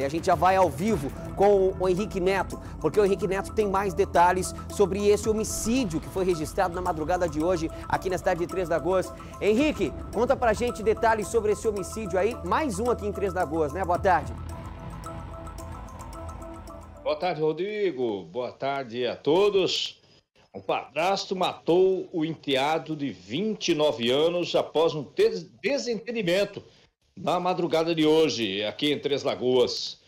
E a gente já vai ao vivo com o Henrique Neto, porque o Henrique Neto tem mais detalhes sobre esse homicídio que foi registrado na madrugada de hoje aqui na cidade de Três Lagoas. Henrique, conta pra gente detalhes sobre esse homicídio aí, mais um aqui em Três Lagoas, né? Boa tarde. Boa tarde, Rodrigo. Boa tarde a todos. O padrasto matou o enteado de 29 anos após um des desentendimento na madrugada de hoje, aqui em Três Lagoas.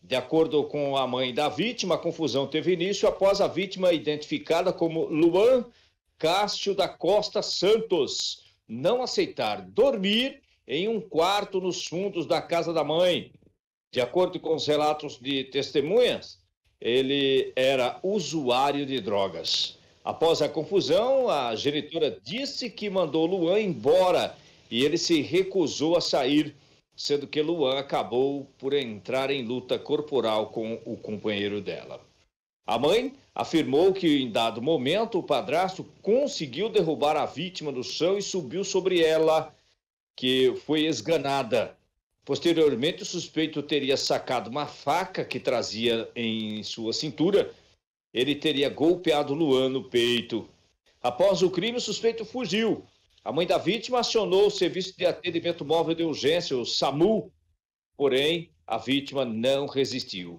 De acordo com a mãe da vítima, a confusão teve início após a vítima identificada como Luan Cássio da Costa Santos não aceitar dormir em um quarto nos fundos da casa da mãe. De acordo com os relatos de testemunhas, ele era usuário de drogas. Após a confusão, a genitora disse que mandou Luan embora e ele se recusou a sair, sendo que Luan acabou por entrar em luta corporal com o companheiro dela. A mãe afirmou que em dado momento o padrasto conseguiu derrubar a vítima do chão e subiu sobre ela, que foi esganada. Posteriormente, o suspeito teria sacado uma faca que trazia em sua cintura. Ele teria golpeado Luan no peito. Após o crime, o suspeito fugiu a mãe da vítima acionou o serviço de atendimento móvel de urgência, o SAMU, porém a vítima não resistiu.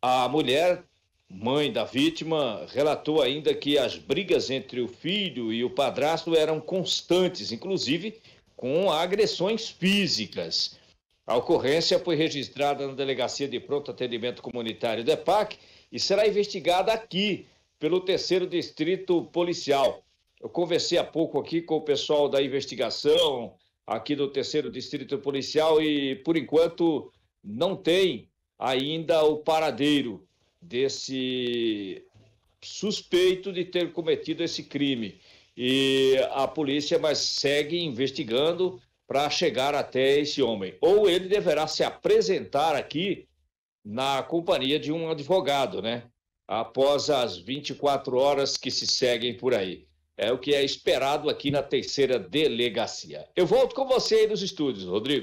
A mulher, mãe da vítima, relatou ainda que as brigas entre o filho e o padrasto eram constantes, inclusive com agressões físicas. A ocorrência foi registrada na Delegacia de Pronto Atendimento Comunitário DEPAC e será investigada aqui pelo terceiro distrito policial. Eu conversei há pouco aqui com o pessoal da investigação aqui do terceiro distrito policial e por enquanto não tem ainda o paradeiro desse suspeito de ter cometido esse crime. E a polícia mas segue investigando para chegar até esse homem. Ou ele deverá se apresentar aqui na companhia de um advogado, né? Após as 24 horas que se seguem por aí. É o que é esperado aqui na terceira delegacia. Eu volto com você aí nos estúdios, Rodrigo.